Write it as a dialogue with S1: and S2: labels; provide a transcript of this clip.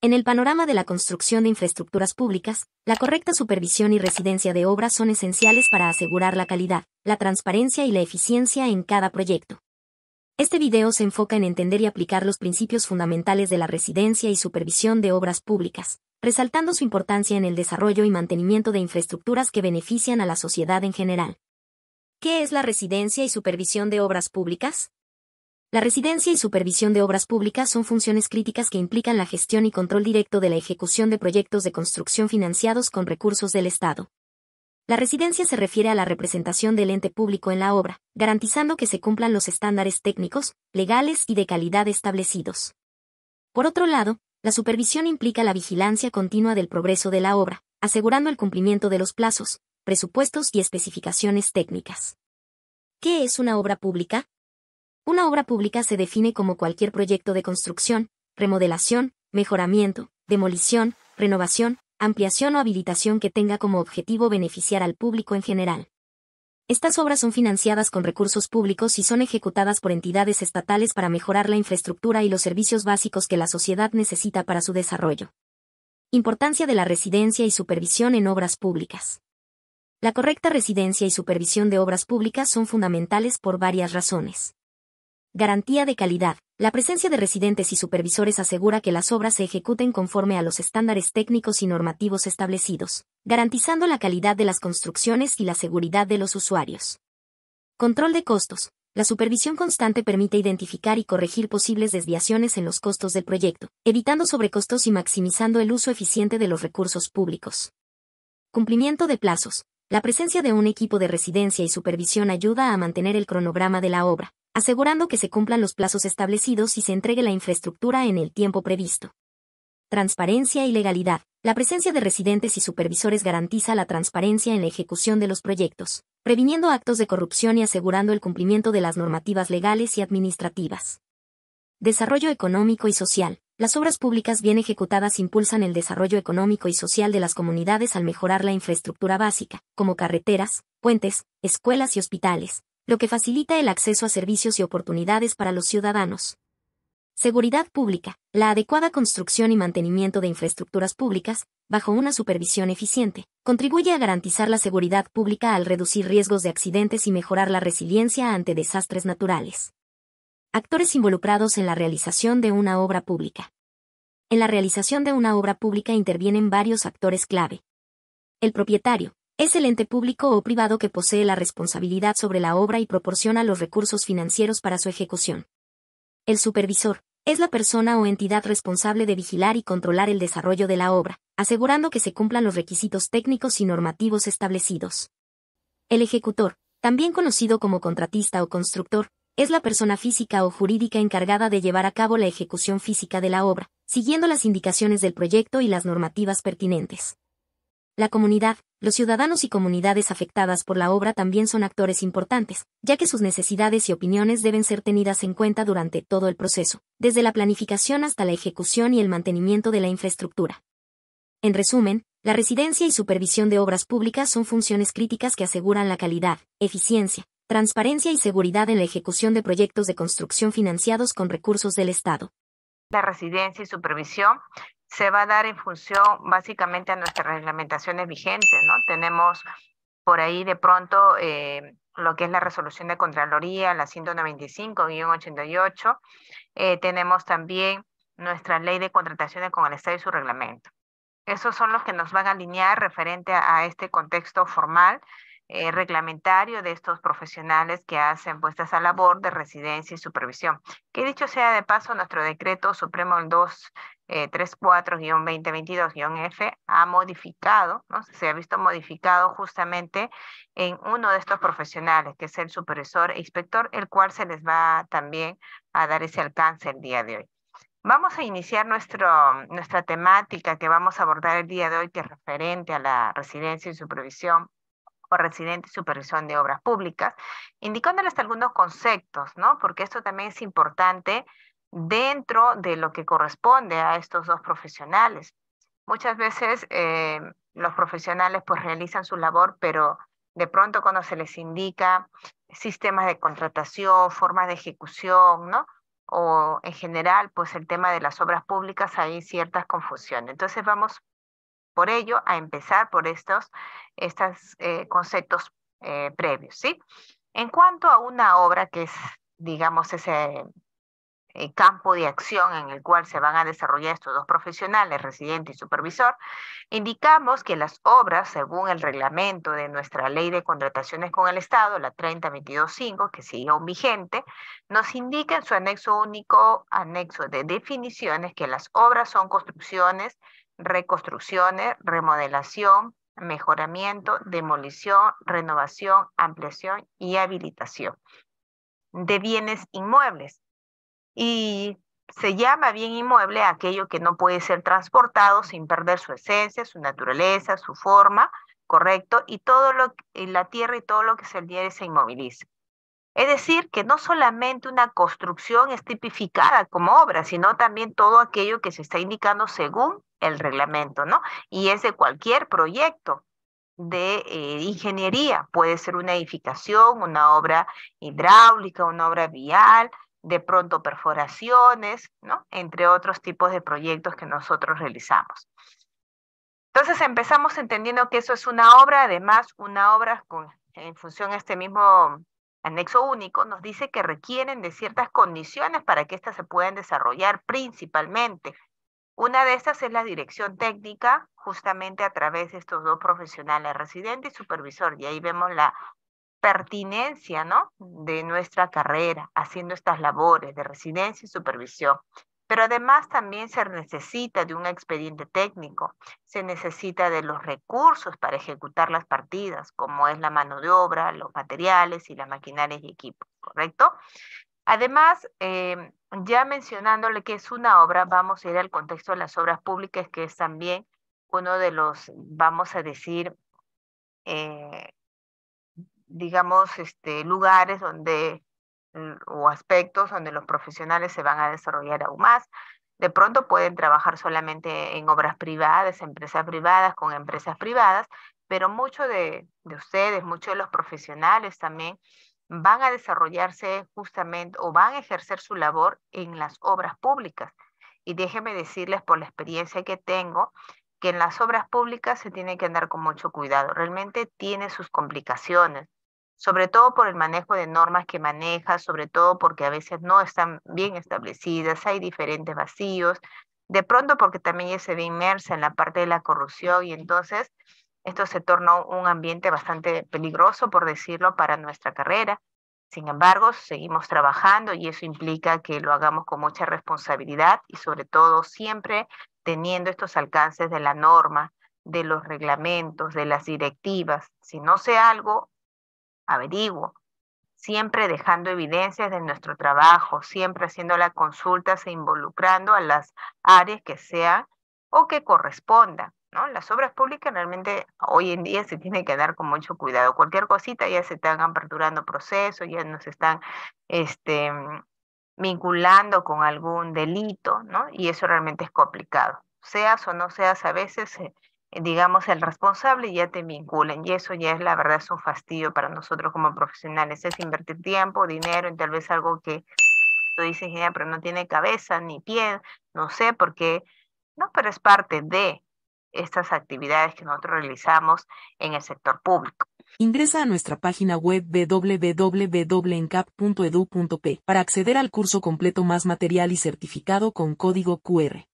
S1: En el panorama de la construcción de infraestructuras públicas, la correcta supervisión y residencia de obras son esenciales para asegurar la calidad, la transparencia y la eficiencia en cada proyecto. Este video se enfoca en entender y aplicar los principios fundamentales de la residencia y supervisión de obras públicas, resaltando su importancia en el desarrollo y mantenimiento de infraestructuras que benefician a la sociedad en general. ¿Qué es la residencia y supervisión de obras públicas? La residencia y supervisión de obras públicas son funciones críticas que implican la gestión y control directo de la ejecución de proyectos de construcción financiados con recursos del Estado. La residencia se refiere a la representación del ente público en la obra, garantizando que se cumplan los estándares técnicos, legales y de calidad establecidos. Por otro lado, la supervisión implica la vigilancia continua del progreso de la obra, asegurando el cumplimiento de los plazos, presupuestos y especificaciones técnicas. ¿Qué es una obra pública? Una obra pública se define como cualquier proyecto de construcción, remodelación, mejoramiento, demolición, renovación, ampliación o habilitación que tenga como objetivo beneficiar al público en general. Estas obras son financiadas con recursos públicos y son ejecutadas por entidades estatales para mejorar la infraestructura y los servicios básicos que la sociedad necesita para su desarrollo. Importancia de la residencia y supervisión en obras públicas. La correcta residencia y supervisión de obras públicas son fundamentales por varias razones. Garantía de calidad. La presencia de residentes y supervisores asegura que las obras se ejecuten conforme a los estándares técnicos y normativos establecidos, garantizando la calidad de las construcciones y la seguridad de los usuarios. Control de costos. La supervisión constante permite identificar y corregir posibles desviaciones en los costos del proyecto, evitando sobrecostos y maximizando el uso eficiente de los recursos públicos. Cumplimiento de plazos. La presencia de un equipo de residencia y supervisión ayuda a mantener el cronograma de la obra, asegurando que se cumplan los plazos establecidos y se entregue la infraestructura en el tiempo previsto. Transparencia y legalidad. La presencia de residentes y supervisores garantiza la transparencia en la ejecución de los proyectos, previniendo actos de corrupción y asegurando el cumplimiento de las normativas legales y administrativas. Desarrollo económico y social. Las obras públicas bien ejecutadas impulsan el desarrollo económico y social de las comunidades al mejorar la infraestructura básica, como carreteras, puentes, escuelas y hospitales, lo que facilita el acceso a servicios y oportunidades para los ciudadanos. Seguridad pública, la adecuada construcción y mantenimiento de infraestructuras públicas, bajo una supervisión eficiente, contribuye a garantizar la seguridad pública al reducir riesgos de accidentes y mejorar la resiliencia ante desastres naturales. Actores involucrados en la realización de una obra pública. En la realización de una obra pública intervienen varios actores clave. El propietario, es el ente público o privado que posee la responsabilidad sobre la obra y proporciona los recursos financieros para su ejecución. El supervisor es la persona o entidad responsable de vigilar y controlar el desarrollo de la obra, asegurando que se cumplan los requisitos técnicos y normativos establecidos. El ejecutor, también conocido como contratista o constructor, es la persona física o jurídica encargada de llevar a cabo la ejecución física de la obra, siguiendo las indicaciones del proyecto y las normativas pertinentes. La comunidad, los ciudadanos y comunidades afectadas por la obra también son actores importantes, ya que sus necesidades y opiniones deben ser tenidas en cuenta durante todo el proceso, desde la planificación hasta la ejecución y el mantenimiento de la infraestructura. En resumen, la residencia y supervisión de obras públicas son funciones críticas que aseguran la calidad, eficiencia, transparencia y seguridad en la ejecución de proyectos de construcción financiados con recursos del Estado
S2: la residencia y supervisión se va a dar en función básicamente a nuestras reglamentaciones vigentes, ¿no? Tenemos por ahí de pronto eh, lo que es la resolución de Contraloría, la 195-88, eh, tenemos también nuestra ley de contrataciones con el Estado y su reglamento. Esos son los que nos van a alinear referente a, a este contexto formal eh, reglamentario de estos profesionales que hacen puestas a labor de residencia y supervisión. Que dicho sea de paso, nuestro decreto supremo el 2022 eh, f ha modificado, ¿no? se ha visto modificado justamente en uno de estos profesionales, que es el supervisor e inspector, el cual se les va también a dar ese alcance el día de hoy. Vamos a iniciar nuestro, nuestra temática que vamos a abordar el día de hoy, que es referente a la residencia y supervisión o residente supervisión de obras públicas, indicándoles algunos conceptos, ¿no? Porque esto también es importante dentro de lo que corresponde a estos dos profesionales. Muchas veces eh, los profesionales pues realizan su labor, pero de pronto cuando se les indica sistemas de contratación, formas de ejecución, ¿no? O en general, pues el tema de las obras públicas hay ciertas confusiones. Entonces vamos por ello, a empezar por estos, estos eh, conceptos eh, previos, ¿sí? En cuanto a una obra que es, digamos, ese eh, campo de acción en el cual se van a desarrollar estos dos profesionales, residente y supervisor, indicamos que las obras, según el reglamento de nuestra ley de contrataciones con el Estado, la 30225, que sigue aún vigente, nos indica en su anexo único, anexo de definiciones, que las obras son construcciones, reconstrucciones, remodelación, mejoramiento, demolición, renovación, ampliación y habilitación de bienes inmuebles. Y se llama bien inmueble aquello que no puede ser transportado sin perder su esencia, su naturaleza, su forma, correcto, y todo lo en la tierra y todo lo que se adhiere se inmoviliza. Es decir, que no solamente una construcción es tipificada como obra, sino también todo aquello que se está indicando según el reglamento, ¿no? Y es de cualquier proyecto de eh, ingeniería, puede ser una edificación, una obra hidráulica, una obra vial, de pronto perforaciones, ¿no? Entre otros tipos de proyectos que nosotros realizamos. Entonces empezamos entendiendo que eso es una obra, además una obra con, en función a este mismo anexo único, nos dice que requieren de ciertas condiciones para que éstas se puedan desarrollar principalmente, una de estas es la dirección técnica, justamente a través de estos dos profesionales, residente y supervisor, y ahí vemos la pertinencia ¿no? de nuestra carrera, haciendo estas labores de residencia y supervisión. Pero además también se necesita de un expediente técnico, se necesita de los recursos para ejecutar las partidas, como es la mano de obra, los materiales y las maquinarias y equipos, ¿correcto? Además, em, ya mencionándole que es una obra, vamos a ir al contexto de las obras públicas, que es también uno de los, vamos a decir, eh, digamos, este, lugares donde mm, o aspectos donde los profesionales se van a desarrollar aún más. De pronto pueden trabajar solamente en obras privadas, empresas privadas, con empresas privadas, pero muchos de, ustedes, muchos de los profesionales también van a desarrollarse justamente o van a ejercer su labor en las obras públicas. Y déjeme decirles por la experiencia que tengo que en las obras públicas se tiene que andar con mucho cuidado. Realmente tiene sus complicaciones, sobre todo por el manejo de normas que maneja, sobre todo porque a veces no están bien establecidas, hay diferentes vacíos, de pronto porque también ya se ve inmersa en la parte de la corrupción y entonces esto se tornó un ambiente bastante peligroso, por decirlo, para nuestra carrera. Sin embargo, seguimos trabajando y eso implica que lo hagamos con mucha responsabilidad y sobre todo siempre teniendo estos alcances de la norma, de los reglamentos, de las directivas. Si no sé algo, averiguo, siempre dejando evidencias de nuestro trabajo, siempre haciendo las consultas e involucrando a las áreas que sean o que corresponda. ¿no? Las obras públicas realmente hoy en día se tiene que dar con mucho cuidado. Cualquier cosita ya se están aperturando procesos, ya nos están este, vinculando con algún delito, ¿no? Y eso realmente es complicado. Seas o no seas a veces, eh, digamos, el responsable, ya te vinculen Y eso ya es, la verdad, es un fastidio para nosotros como profesionales. Es invertir tiempo, dinero en tal vez algo que tú dices, pero no tiene cabeza ni pie, no sé por qué. No, pero es parte de, estas actividades que nosotros realizamos en el sector público.
S1: Ingresa a nuestra página web www.encap.edu.p para acceder al curso completo más material
S2: y certificado con código QR.